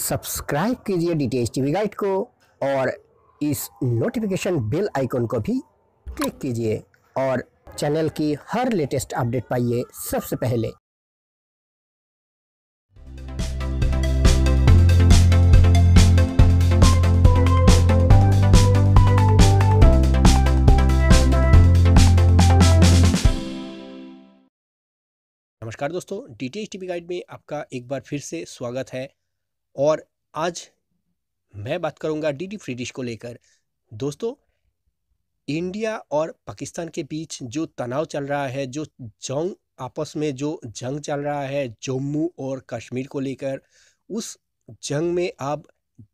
subscribe कीजिए D T TV guide को और इस नोटिफिकेशन बेल आइकॉन को भी क्लिक कीजिए और चैनल की हर लेटेस्ट अपडेट पाइए सबसे पहले नमस्कार दोस्तों डी टी गाइड में आपका एक बार फिर से स्वागत है और आज मैं बात करूंगा डीडी डी फ्रीडिश को लेकर दोस्तों इंडिया और पाकिस्तान के बीच जो तनाव चल रहा है जो जंग आपस में जो जंग चल रहा है जम्मू और कश्मीर को लेकर उस जंग में अब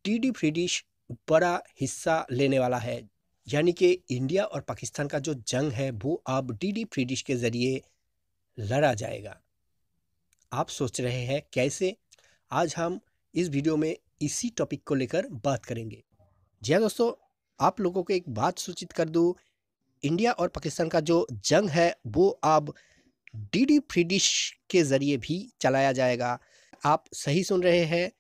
डीडी फ्रीडिश बड़ा हिस्सा लेने वाला है यानी कि इंडिया और पाकिस्तान का जो जंग है वो अब डीडी डी फ्रीडिश के ज़रिए लड़ा जाएगा आप सोच रहे हैं कैसे आज हम इस वीडियो में इसी टॉपिक को लेकर बात करेंगे जी हाँ दोस्तों आप लोगों को एक बात सूचित कर दूँ इंडिया और पाकिस्तान का जो जंग है वो अब डी डी फ्रीडिश के ज़रिए भी चलाया जाएगा आप सही सुन रहे हैं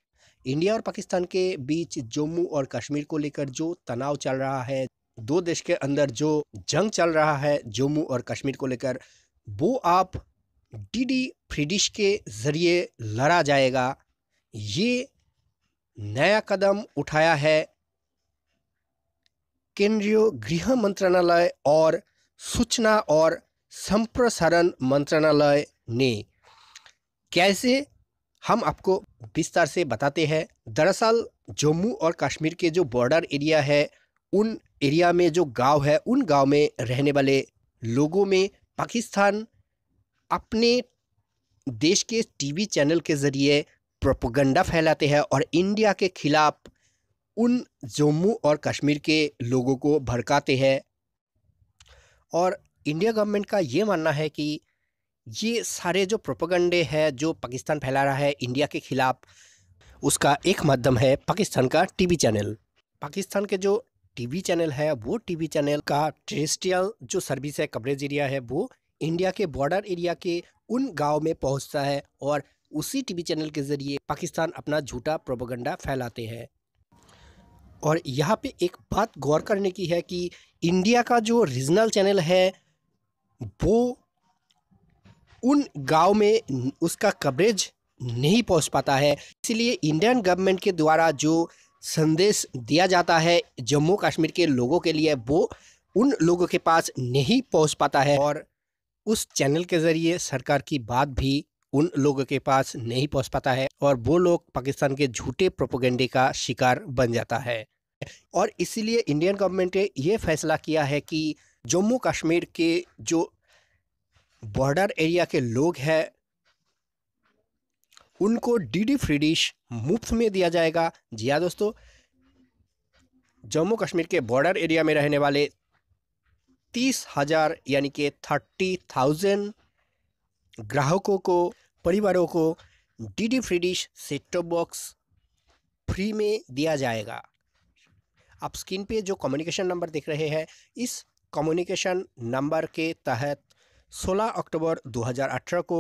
इंडिया और पाकिस्तान के बीच जम्मू और कश्मीर को लेकर जो तनाव चल रहा है दो देश के अंदर जो जंग चल रहा है जम्मू और कश्मीर को लेकर वो आप डी डी फ्री डिश के ज़रिए लड़ा जाएगा ये नया कदम उठाया है केंद्रीय गृह मंत्रालय और सूचना और संप्रसारण मंत्रालय ने कैसे हम आपको विस्तार से बताते हैं दरअसल जम्मू और कश्मीर के जो बॉर्डर एरिया है उन एरिया में जो गांव है उन गांव में रहने वाले लोगों में पाकिस्तान अपने देश के टीवी चैनल के ज़रिए प्रोपोगंडा फैलाते हैं और इंडिया के खिलाफ उन जम्मू और कश्मीर के लोगों को भड़काते हैं और इंडिया गवर्नमेंट का ये मानना है कि ये सारे जो प्रोपोगंडे हैं जो पाकिस्तान फैला रहा है इंडिया के खिलाफ उसका एक माध्यम है पाकिस्तान का टीवी चैनल पाकिस्तान के जो टीवी चैनल है वो टीवी चैनल का टेरेस्ट्रियल जो सर्विस है कवरेज एरिया है वो इंडिया के बॉर्डर एरिया के उन गांव में पहुंचता है और उसी टीवी चैनल के ज़रिए पाकिस्तान अपना झूठा प्रोपोगंडा फैलाते हैं और यहाँ पे एक बात गौर करने की है कि इंडिया का जो रीजनल चैनल है वो उन गांव में उसका कवरेज नहीं पहुंच पाता है इसलिए इंडियन गवर्नमेंट के द्वारा जो संदेश दिया जाता है जम्मू कश्मीर के लोगों के लिए वो उन लोगों के पास नहीं पहुंच पाता है और उस चैनल के ज़रिए सरकार की बात भी उन लोगों के पास नहीं पहुंच पाता है और वो लोग पाकिस्तान के झूठे प्रोपोगंडे का शिकार बन जाता है और इसीलिए इंडियन गवर्नमेंट ने यह फैसला किया है कि जम्मू कश्मीर के जो बॉर्डर एरिया के लोग हैं उनको डीडी फ्री डिश मुफ्त में दिया जाएगा जी हाँ दोस्तों जम्मू कश्मीर के बॉर्डर एरिया में रहने वाले तीस हज़ार यानी कि थर्टी थाउजेंड ग्राहकों को परिवारों को DD free dish set top box free में दिया जाएगा आप स्क्रीन पे जो कम्युनिकेशन नंबर देख रहे हैं इस कम्युनिकेशन नंबर के तहत 16 अक्टूबर 2018 को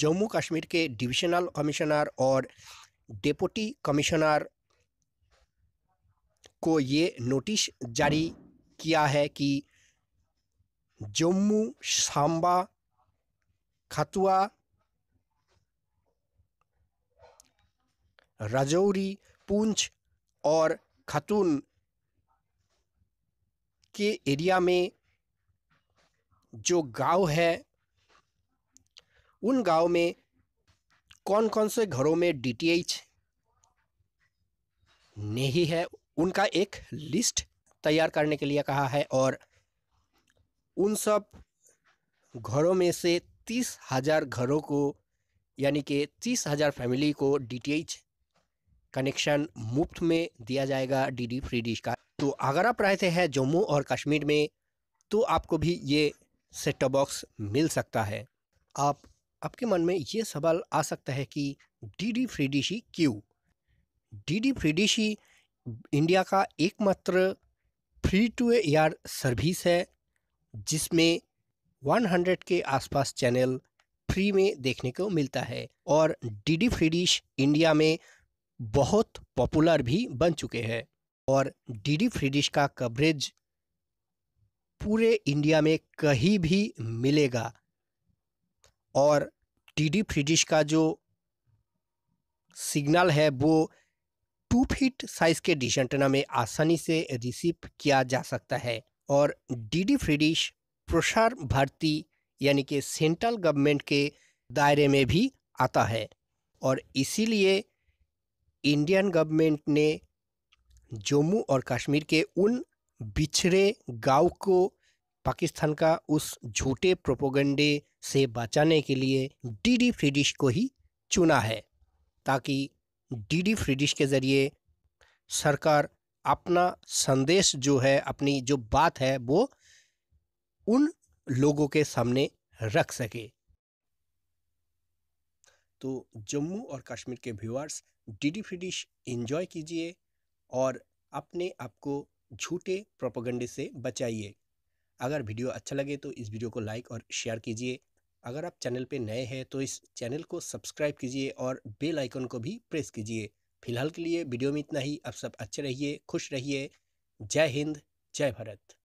जम्मू कश्मीर के डिविजनल कमिश्नर और डेपुटी कमिश्नर को ये नोटिस जारी किया है कि जम्मू सांबा खतुआ राजौरी पूंछ और खतून के एरिया में जो गांव है उन गांव में कौन कौन से घरों में डीटीएच नहीं है उनका एक लिस्ट तैयार करने के लिए कहा है और उन सब घरों में से तीस हज़ार घरों को यानी कि तीस हज़ार फैमिली को डीटीएच कनेक्शन मुफ्त में दिया जाएगा डीडी फ्री डिश का तो अगर आप रहते हैं जम्मू और कश्मीर में तो आपको भी ये सेट बॉक्स मिल सकता है आप आपके मन में ये सवाल आ सकता है कि डीडी फ्री डिश ही क्यों डीडी फ्री डिश ही इंडिया का एकमात्र फ्री टू एयर सर्विस है जिसमें 100 के आसपास चैनल फ्री में देखने को मिलता है और डीडी फ्री डिश इंडिया में बहुत पॉपुलर भी बन चुके हैं और डीडी फ्री डिश का कवरेज पूरे इंडिया में कहीं भी मिलेगा और डीडी फ्री डिश का जो सिग्नल है वो टू फीट साइज़ के डिश एंटेना में आसानी से रिसीव किया जा सकता है और डीडी फ्री डिश प्रसार भारती यानी कि सेंट्रल गवर्नमेंट के दायरे में भी आता है और इसीलिए इंडियन गवर्नमेंट ने जम्मू और कश्मीर के उन बिछड़े गांव को पाकिस्तान का उस झूठे प्रोपोगंडे से बचाने के लिए डीडी फ्रीडिश को ही चुना है ताकि डीडी फ्रीडिश के ज़रिए सरकार अपना संदेश जो है अपनी जो बात है वो उन लोगों के सामने रख सके तो जम्मू और कश्मीर के viewers DD free dish enjoy कीजिए और अपने आप को झूठे प्रोपोगंडे से बचाइए अगर वीडियो अच्छा लगे तो इस वीडियो को लाइक और शेयर कीजिए अगर आप चैनल पे नए हैं तो इस चैनल को सब्सक्राइब कीजिए और बेल आइकन को भी प्रेस कीजिए फिलहाल के लिए वीडियो में इतना ही आप सब अच्छे रहिए खुश रहिए जय हिंद जय भारत